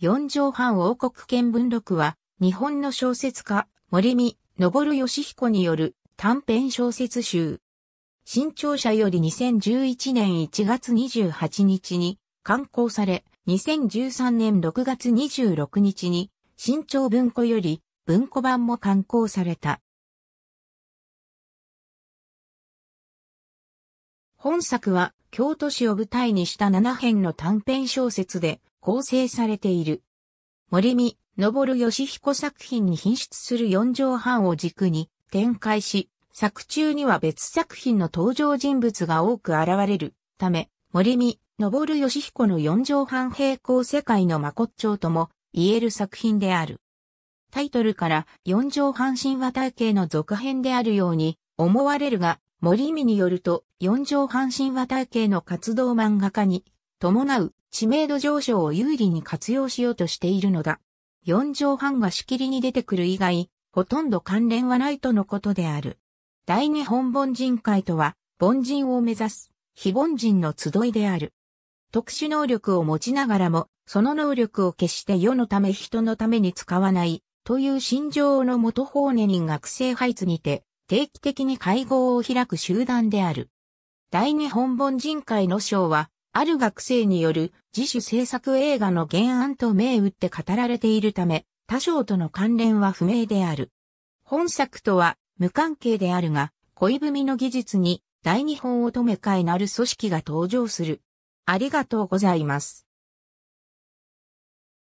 四畳半王国見聞録は、日本の小説家、森見、昇義彦による短編小説集。新潮社より2011年1月28日に刊行され、2013年6月26日に新潮文庫より文庫版も刊行された。本作は京都市を舞台にした7編の短編小説で、構成されている。森見、昇義彦作品に品質する4畳半を軸に展開し、作中には別作品の登場人物が多く現れるため、森見、昇義彦の4畳半平行世界の真骨頂とも言える作品である。タイトルから4畳半神話体系の続編であるように思われるが、森見によると4畳半神話体系の活動漫画家に伴う知名度上昇を有利に活用しようとしているのだ。四畳半がしきりに出てくる以外、ほとんど関連はないとのことである。第二本凡人会とは、凡人を目指す、非凡人の集いである。特殊能力を持ちながらも、その能力を決して世のため人のために使わない、という心情の元法ネ人学生配置にて、定期的に会合を開く集団である。第二本凡人会の章は、ある学生による自主制作映画の原案と銘打って語られているため、他少との関連は不明である。本作とは無関係であるが、恋文の技術に大日本乙女会なる組織が登場する。ありがとうございます。